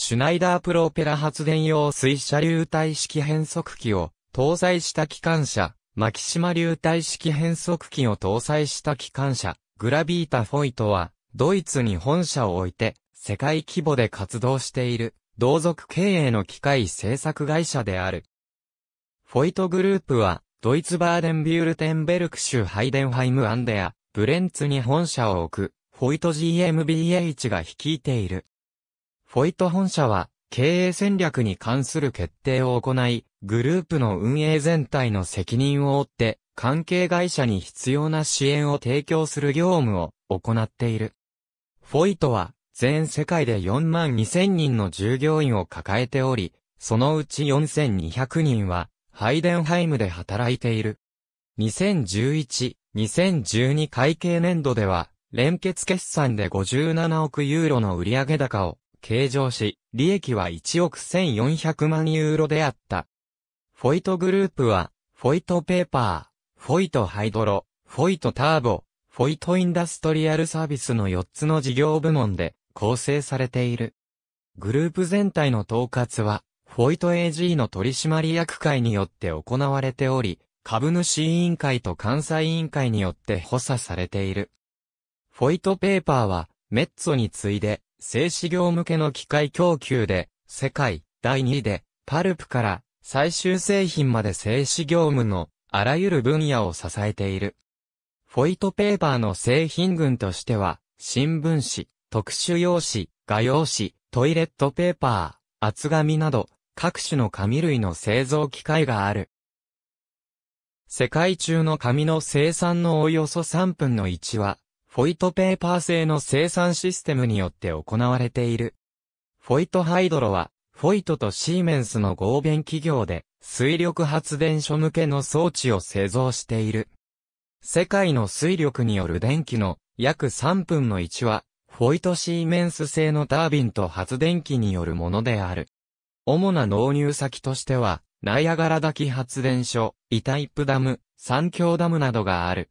シュナイダープロペラ発電用水車流体式変速機を搭載した機関車、マキシマ流体式変速機を搭載した機関車、グラビータ・フォイトは、ドイツに本社を置いて、世界規模で活動している、同族経営の機械製作会社である。フォイトグループは、ドイツバーデンビュールテンベルク州ハイデンハイムアンデア、ブレンツに本社を置く、フォイト GmbH が率いているフォイト本社は、経営戦略に関する決定を行い、グループの運営全体の責任を負って、関係会社に必要な支援を提供する業務を行っている。フォイトは、全世界で4万2000人の従業員を抱えており、そのうち4200人は、ハイデンハイムで働いている。2011、2012会計年度では、連結決算で57億ユーロの売上高を計上し、利益は1億1400万ユーロであった。フォイトグループは、フォイトペーパー、フォイトハイドロ、フォイトターボ、フォイトインダストリアルサービスの4つの事業部門で構成されている。グループ全体の統括は、フォイト AG の取締役会によって行われており、株主委員会と関西委員会によって補佐されている。フォイトペーパーは、メッツォに次いで、製紙業向けの機械供給で、世界第2位で、パルプから最終製品まで製紙業務のあらゆる分野を支えている。フォイトペーパーの製品群としては、新聞紙、特殊用紙、画用紙、トイレットペーパー、厚紙など、各種の紙類の製造機械がある。世界中の紙の生産のおよそ3分の1は、フォイトペーパー製の生産システムによって行われている。フォイトハイドロは、フォイトとシーメンスの合弁企業で、水力発電所向けの装置を製造している。世界の水力による電気の約3分の1は、フォイトシーメンス製のタービンと発電機によるものである。主な納入先としては、ナイアガラ滝発電所、イタイプダム、三峡ダムなどがある。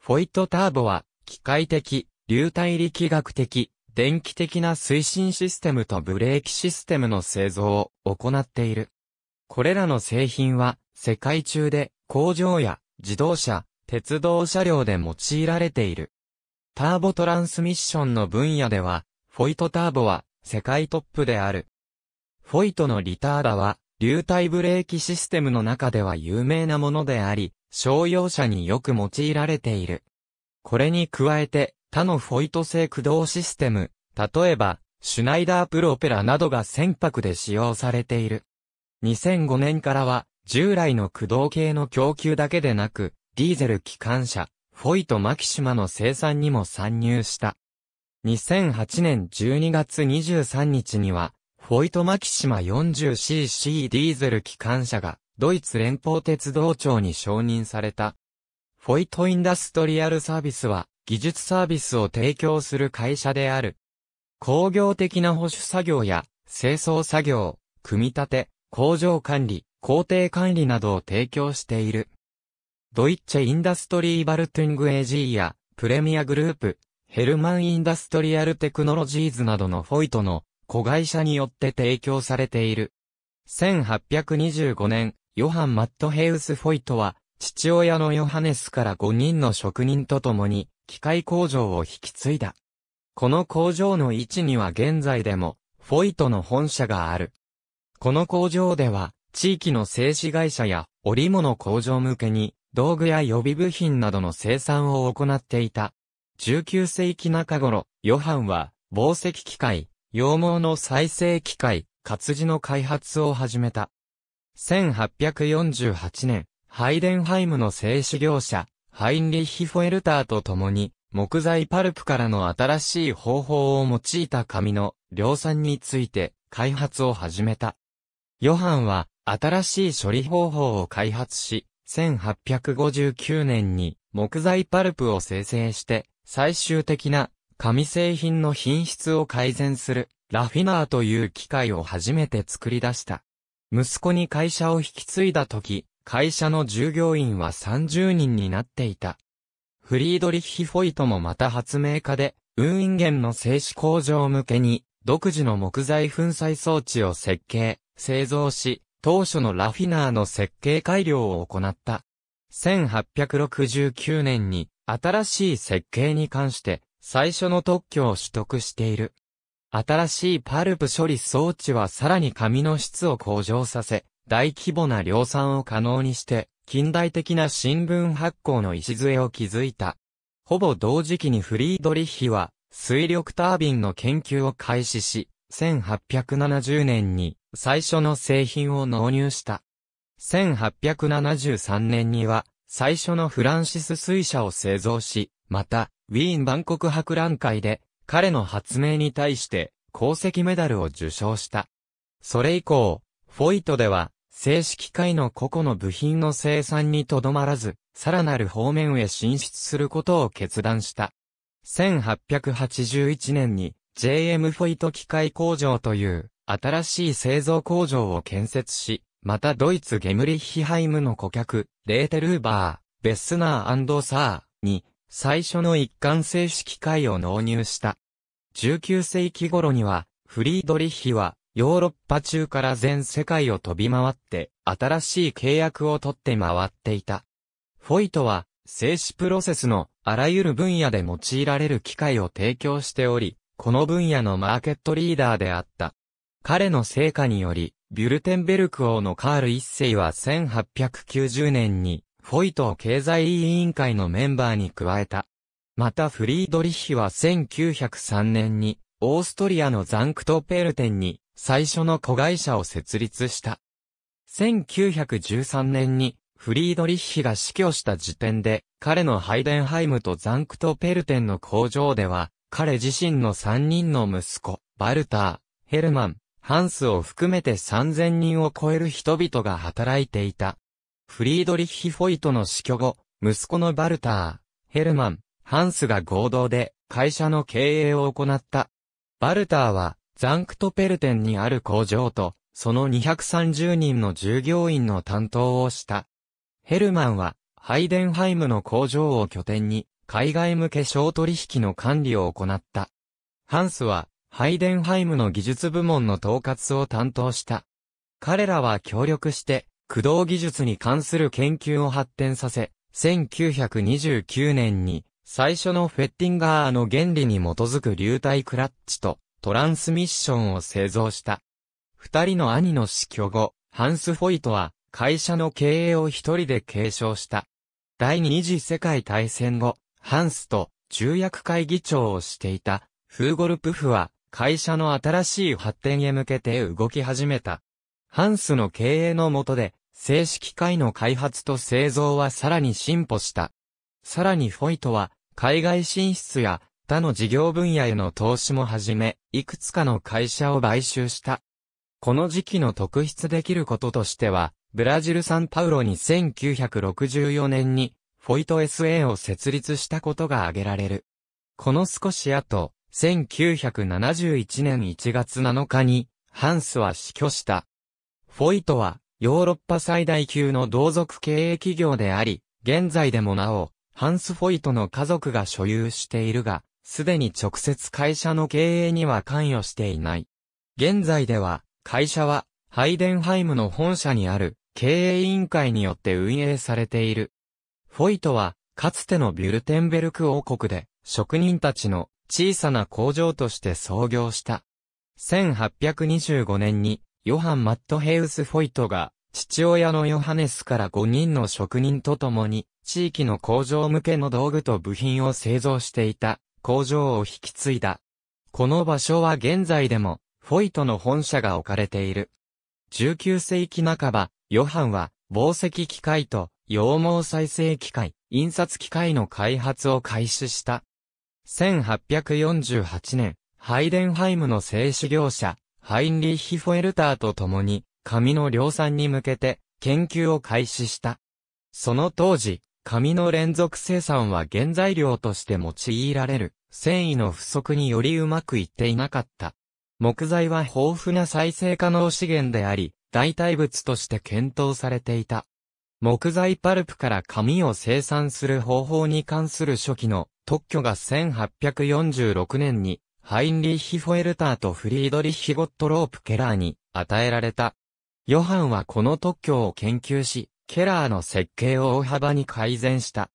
フォイトターボは、機械的、流体力学的、電気的な推進システムとブレーキシステムの製造を行っている。これらの製品は世界中で工場や自動車、鉄道車両で用いられている。ターボトランスミッションの分野では、フォイトターボは世界トップである。フォイトのリターダは流体ブレーキシステムの中では有名なものであり、商用車によく用いられている。これに加えて、他のフォイト製駆動システム、例えば、シュナイダープロペラなどが船舶で使用されている。2005年からは、従来の駆動系の供給だけでなく、ディーゼル機関車、フォイトマキシマの生産にも参入した。2008年12月23日には、フォイトマキシマ 40cc ディーゼル機関車が、ドイツ連邦鉄道庁に承認された。フォイトインダストリアルサービスは、技術サービスを提供する会社である。工業的な保守作業や、清掃作業、組み立て、工場管理、工程管理などを提供している。ドイッチェ・インダストリー・バルトゥング AG や、プレミアグループ、ヘルマン・インダストリアル・テクノロジーズなどのフォイトの子会社によって提供されている。1825年、ヨハン・マットヘウス・フォイトは、父親のヨハネスから5人の職人と共に、機械工場を引き継いだ。この工場の位置には現在でも、フォイトの本社がある。この工場では、地域の製紙会社や織物工場向けに、道具や予備部品などの生産を行っていた。19世紀中頃、ヨハンは、紡績機械、羊毛の再生機械、活字の開発を始めた。1848年、ハイデンハイムの製紙業者、ハインリッヒ・フォエルターと共に、木材パルプからの新しい方法を用いた紙の量産について開発を始めた。ヨハンは新しい処理方法を開発し、1859年に木材パルプを生成して最終的な紙製品の品質を改善するラフィナーという機械を初めて作り出した。息子に会社を引き継いだ時、会社の従業員は30人になっていた。フリードリッヒ・フォイトもまた発明家で、ウーインゲンの製紙工場向けに、独自の木材粉砕装置を設計、製造し、当初のラフィナーの設計改良を行った。1869年に新しい設計に関して最初の特許を取得している。新しいパルプ処理装置はさらに紙の質を向上させ、大規模な量産を可能にして、近代的な新聞発行の礎を築いた。ほぼ同時期にフリードリッヒは、水力タービンの研究を開始し、1870年に最初の製品を納入した。1873年には、最初のフランシス水車を製造し、また、ウィーン万国博覧会で、彼の発明に対して、功績メダルを受賞した。それ以降、フォイトでは、正式会の個々の部品の生産にとどまらず、さらなる方面へ進出することを決断した。1881年に JM フォイト機械工場という新しい製造工場を建設し、またドイツゲムリッヒハイムの顧客、レーテルーバー、ベスナーサーに最初の一貫正式会を納入した。19世紀頃には、フリードリッヒはヨーロッパ中から全世界を飛び回って、新しい契約を取って回っていた。フォイトは、静止プロセスのあらゆる分野で用いられる機会を提供しており、この分野のマーケットリーダーであった。彼の成果により、ビュルテンベルク王のカール一世は1890年に、フォイトを経済委員会のメンバーに加えた。またフリードリッヒは1903年に、オーストリアのザンクトペルテンに最初の子会社を設立した。1913年にフリードリッヒが死去した時点で、彼のハイデンハイムとザンクトペルテンの工場では、彼自身の3人の息子、バルター、ヘルマン、ハンスを含めて3000人を超える人々が働いていた。フリードリッヒ・フォイトの死去後、息子のバルター、ヘルマン、ハンスが合同で会社の経営を行った。バルターはザンクトペルテンにある工場と、その230人の従業員の担当をした。ヘルマンは、ハイデンハイムの工場を拠点に、海外向け商取引の管理を行った。ハンスは、ハイデンハイムの技術部門の統括を担当した。彼らは協力して、駆動技術に関する研究を発展させ、1929年に、最初のフェッティンガーの原理に基づく流体クラッチと、トランスミッションを製造した。二人の兄の死去後、ハンス・フォイトは会社の経営を一人で継承した。第二次世界大戦後、ハンスと重役会議長をしていたフーゴルプフは会社の新しい発展へ向けて動き始めた。ハンスの経営の下で、正式機の開発と製造はさらに進歩した。さらにフォイトは、海外進出や他の事業分野への投資もはじめ、いくつかの会社を買収した。この時期の特筆できることとしては、ブラジル・サンパウロに1964年に、フォイト SA を設立したことが挙げられる。この少し後、1971年1月7日に、ハンスは死去した。フォイトは、ヨーロッパ最大級の同族経営企業であり、現在でもなお、ハンス・フォイトの家族が所有しているが、すでに直接会社の経営には関与していない。現在では、会社は、ハイデンハイムの本社にある経営委員会によって運営されている。フォイトは、かつてのビュルテンベルク王国で、職人たちの小さな工場として創業した。1825年に、ヨハン・マットヘウス・フォイトが、父親のヨハネスから5人の職人と共に、地域の工場向けの道具と部品を製造していた、工場を引き継いだ。この場所は現在でも、フォイトの本社が置かれている。19世紀半ば、ヨハンは、紡績機械と、羊毛再生機械、印刷機械の開発を開始した。1848年、ハイデンハイムの製紙業者、ハインリッヒ・フォエルターと共に、紙の量産に向けて、研究を開始した。その当時、紙の連続生産は原材料として用いられる、繊維の不足によりうまくいっていなかった。木材は豊富な再生可能資源であり、代替物として検討されていた。木材パルプから紙を生産する方法に関する初期の特許が1846年にハインリッヒ・フォエルターとフリードリッヒ・ゴットロープ・ケラーに与えられた。ヨハンはこの特許を研究し、ケラーの設計を大幅に改善した。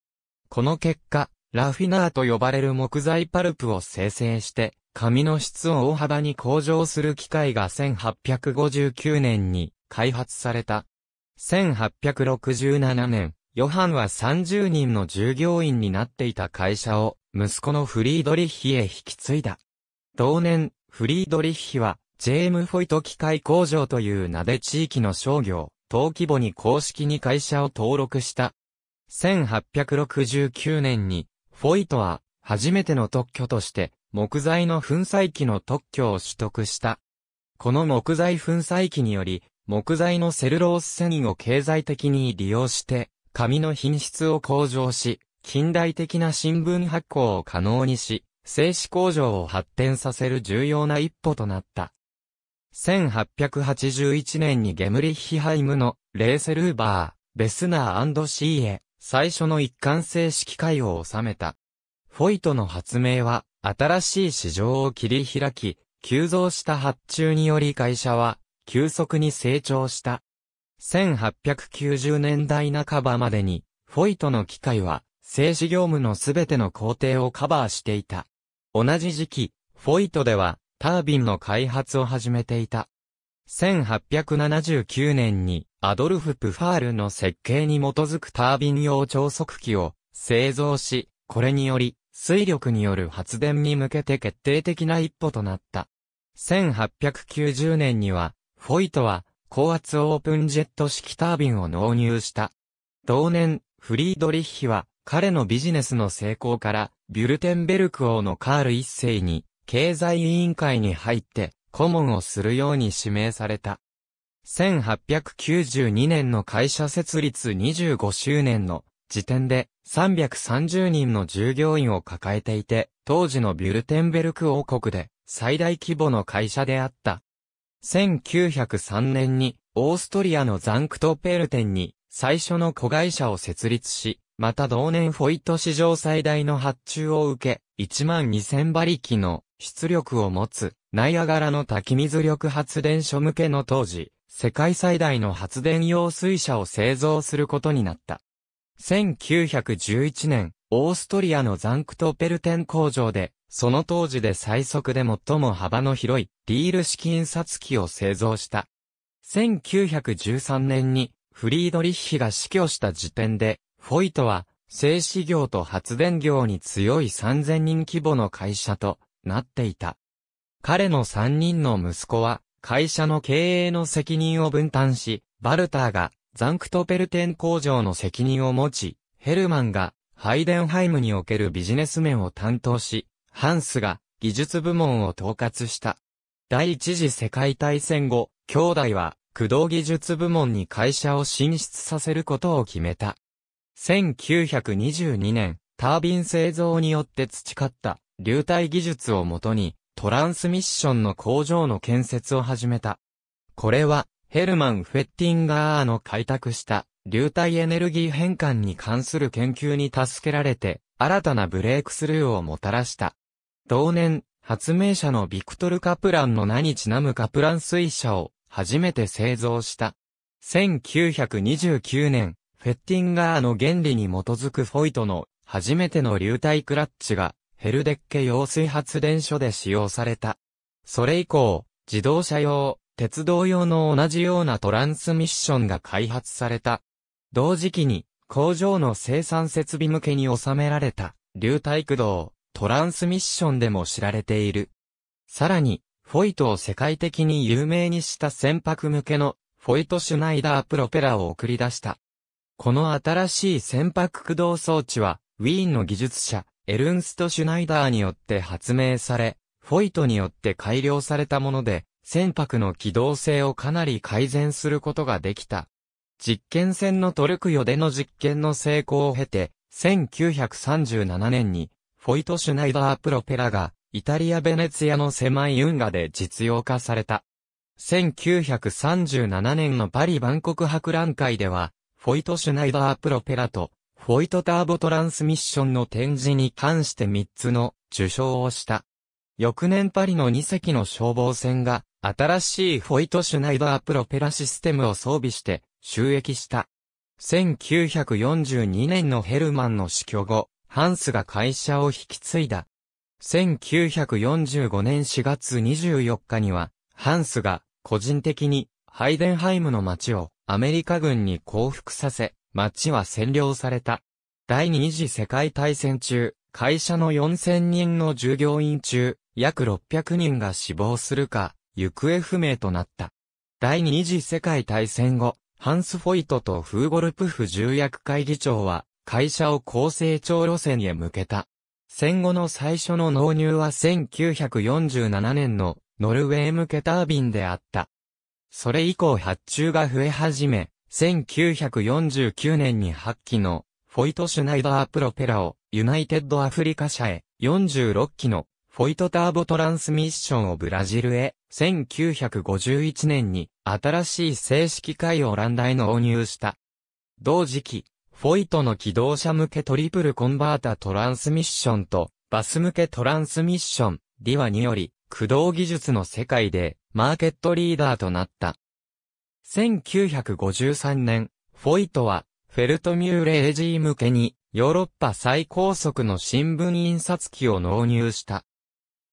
この結果、ラフィナーと呼ばれる木材パルプを生成して、紙の質を大幅に向上する機械が1859年に開発された。1867年、ヨハンは30人の従業員になっていた会社を息子のフリードリッヒへ引き継いだ。同年、フリードリッヒはジェーム・フォイト機械工場という名で地域の商業、登記簿に公式に会社を登録した。1869年に、フォイトは、初めての特許として、木材の粉砕機の特許を取得した。この木材粉砕機により、木材のセルロース繊維を経済的に利用して、紙の品質を向上し、近代的な新聞発行を可能にし、製紙工場を発展させる重要な一歩となった。1881年にゲムリッヒハイムのレーセルーバー、ベスナーシーエ、最初の一貫性式会を収めた。フォイトの発明は、新しい市場を切り開き、急増した発注により会社は、急速に成長した。1890年代半ばまでに、フォイトの機械は、製紙業務のすべての工程をカバーしていた。同じ時期、フォイトでは、タービンの開発を始めていた。1879年にアドルフ・プファールの設計に基づくタービン用超速機を製造し、これにより水力による発電に向けて決定的な一歩となった。1890年にはフォイトは高圧オープンジェット式タービンを納入した。同年、フリードリッヒは彼のビジネスの成功からビュルテンベルク王のカール一世に経済委員会に入って顧問をするように指名された。1892年の会社設立25周年の時点で330人の従業員を抱えていて、当時のビュルテンベルク王国で最大規模の会社であった。1903年にオーストリアのザンクトペルテンに最初の子会社を設立し、また同年フォイト史上最大の発注を受け、1万2000馬力の出力を持つ、ナイアガラの滝水力発電所向けの当時、世界最大の発電用水車を製造することになった。1911年、オーストリアのザンクトペルテン工場で、その当時で最速で最も幅の広いリール式印刷機を製造した。1913年にフリードリッヒが死去した時点で、フォイトは製紙業と発電業に強い3000人規模の会社となっていた。彼の三人の息子は、会社の経営の責任を分担し、バルターがザンクトペルテン工場の責任を持ち、ヘルマンがハイデンハイムにおけるビジネス面を担当し、ハンスが技術部門を統括した。第一次世界大戦後、兄弟は駆動技術部門に会社を進出させることを決めた。1922年、タービン製造によって培った流体技術をもとに、トランスミッションの工場の建設を始めた。これは、ヘルマン・フェッティンガーの開拓した、流体エネルギー変換に関する研究に助けられて、新たなブレイクスルーをもたらした。同年、発明者のビクトル・カプランの名にちなむカプラン水車を初めて製造した。1929年、フェッティンガーの原理に基づくフォイトの初めての流体クラッチがヘルデッケ揚水発電所で使用された。それ以降、自動車用、鉄道用の同じようなトランスミッションが開発された。同時期に、工場の生産設備向けに収められた、流体駆動、トランスミッションでも知られている。さらに、フォイトを世界的に有名にした船舶向けの、フォイトシュナイダープロペラを送り出した。この新しい船舶駆動装置は、ウィーンの技術者、エルンスト・シュナイダーによって発明され、フォイトによって改良されたもので、船舶の機動性をかなり改善することができた。実験船のトルクヨでの実験の成功を経て、1937年に、フォイト・シュナイダープロペラが、イタリア・ベネツィアの狭い運河で実用化された。1937年のパリ万国博覧会では、フォイト・シュナイダープロペラとフォイトターボトランスミッションの展示に関して3つの受賞をした。翌年パリの2隻の消防船が新しいフォイトシュナイダープロペラシステムを装備して収益した。1942年のヘルマンの死去後、ハンスが会社を引き継いだ。1945年4月24日には、ハンスが個人的にハイデンハイムの街をアメリカ軍に降伏させ、町は占領された。第二次世界大戦中、会社の4000人の従業員中、約600人が死亡するか、行方不明となった。第二次世界大戦後、ハンス・フォイトとフーゴルプフ重役会議長は、会社を高成長路線へ向けた。戦後の最初の納入は1947年のノルウェー向けタービンであった。それ以降発注が増え始め、1949年に8機のフォイト・シュナイダープロペラをユナイテッド・アフリカ社へ、46機のフォイト・ターボトランスミッションをブラジルへ、1951年に新しい正式回オランダへ納入した。同時期、フォイトの機動車向けトリプルコンバータトランスミッションとバス向けトランスミッション、ディワにより、駆動技術の世界でマーケットリーダーとなった。1953年、フォイトは、フェルトミューレージー向けに、ヨーロッパ最高速の新聞印刷機を納入した。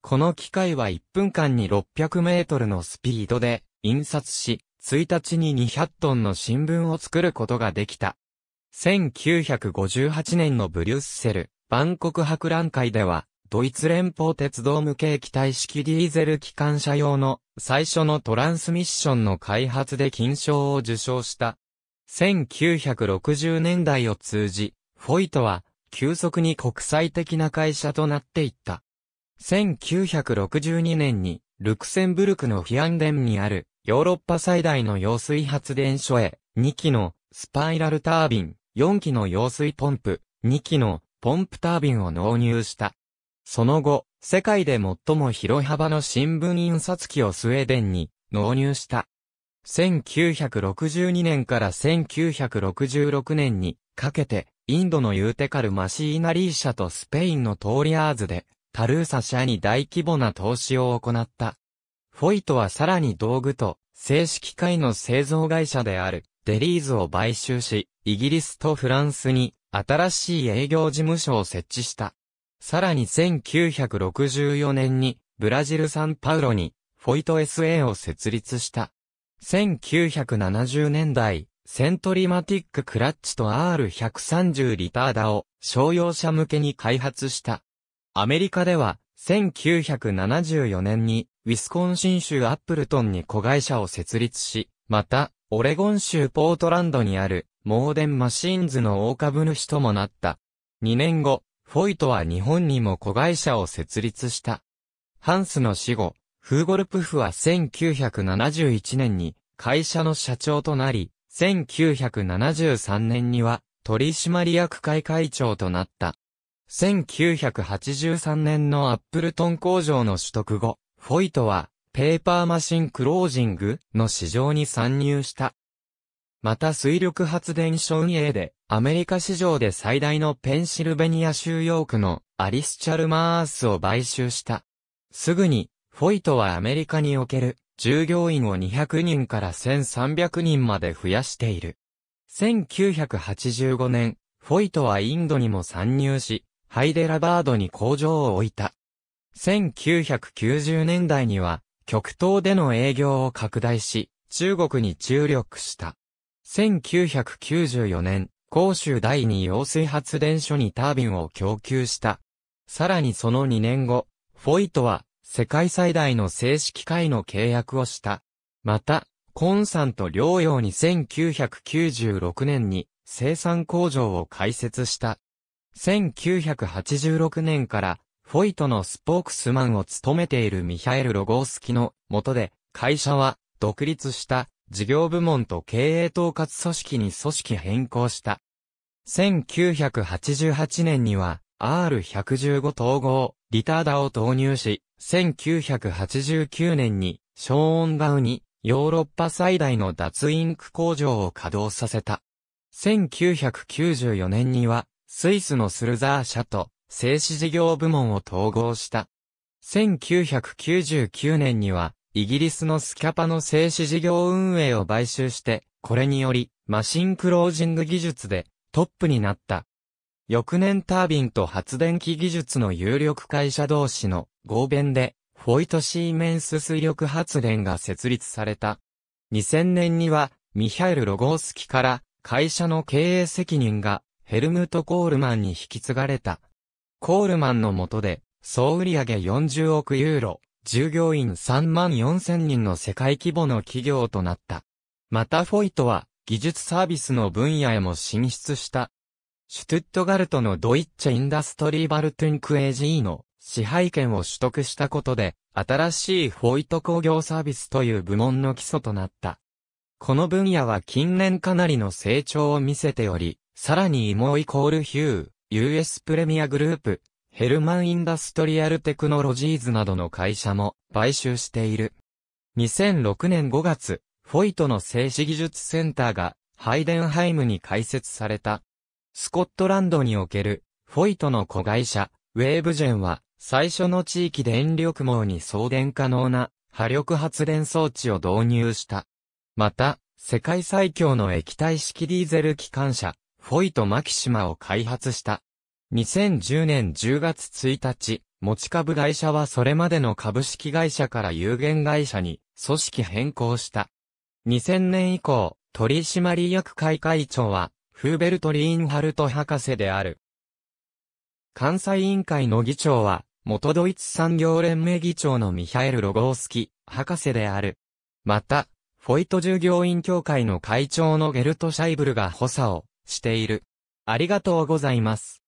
この機械は1分間に600メートルのスピードで印刷し、1日に200トンの新聞を作ることができた。1958年のブリュッセル、万国博覧会では、ドイツ連邦鉄道無形機体式ディーゼル機関車用の最初のトランスミッションの開発で金賞を受賞した。1960年代を通じ、フォイトは急速に国際的な会社となっていった。1962年にルクセンブルクのフィアンデンにあるヨーロッパ最大の揚水発電所へ2機のスパイラルタービン、4機の揚水ポンプ、2機のポンプタービンを納入した。その後、世界で最も広幅の新聞印刷機をスウェーデンに納入した。1962年から1966年にかけて、インドのユーテカルマシーナリー社とスペインのトーリアーズで、タルーサ社に大規模な投資を行った。フォイトはさらに道具と、正式会の製造会社である、デリーズを買収し、イギリスとフランスに、新しい営業事務所を設置した。さらに1964年にブラジルサンパウロにフォイト SA を設立した。1970年代、セントリマティッククラッチと R130 リターダを商用車向けに開発した。アメリカでは1974年にウィスコンシン州アップルトンに子会社を設立し、また、オレゴン州ポートランドにあるモーデンマシーンズの大株主ともなった。2年後、フォイトは日本にも子会社を設立した。ハンスの死後、フーゴルプフは1971年に会社の社長となり、1973年には取締役会会長となった。1983年のアップルトン工場の取得後、フォイトはペーパーマシンクロージングの市場に参入した。また水力発電所運営でアメリカ市場で最大のペンシルベニア州ヨークのアリス・チャルマースを買収した。すぐに、フォイトはアメリカにおける従業員を200人から1300人まで増やしている。1985年、フォイトはインドにも参入し、ハイデラバードに工場を置いた。1990年代には、極東での営業を拡大し、中国に注力した。1994年、甲州第二揚水発電所にタービンを供給した。さらにその2年後、フォイトは世界最大の正式会の契約をした。また、コンさんと両用に1996年に生産工場を開設した。1986年からフォイトのスポークスマンを務めているミハエル・ロゴースキの下で会社は独立した事業部門と経営統括組織に組織変更した。1988年には R115 統合、リターダを投入し、1989年にショーンガウにヨーロッパ最大の脱インク工場を稼働させた。1994年にはスイスのスルザー社と製紙事業部門を統合した。1999年にはイギリスのスキャパの製紙事業運営を買収して、これにより、マシンクロージング技術でトップになった。翌年タービンと発電機技術の有力会社同士の合弁で、フォイトシーメンス水力発電が設立された。2000年には、ミハイル・ロゴースキから会社の経営責任がヘルムト・コールマンに引き継がれた。コールマンの下で、総売上40億ユーロ、従業員3万4千人の世界規模の企業となった。またフォイトは、技術サービスの分野へも進出した。シュトゥットガルトのドイッチェ・インダストリー・バルトゥンク AG の支配権を取得したことで、新しいフォイト工業サービスという部門の基礎となった。この分野は近年かなりの成長を見せており、さらにイモイコールヒュー、US プレミアグループ、ヘルマン・インダストリアル・テクノロジーズなどの会社も買収している。2006年5月、フォイトの製紙技術センターがハイデンハイムに開設された。スコットランドにおけるフォイトの子会社、ウェーブジェンは最初の地域電力網に送電可能な波力発電装置を導入した。また、世界最強の液体式ディーゼル機関車、フォイトマキシマを開発した。2010年10月1日、持ち株会社はそれまでの株式会社から有限会社に組織変更した。2000年以降、取締役会会長は、フーベルト・リーンハルト博士である。関西委員会の議長は、元ドイツ産業連盟議長のミハエル・ロゴースキ、博士である。また、フォイト従業員協会の会長のゲルト・シャイブルが補佐をしている。ありがとうございます。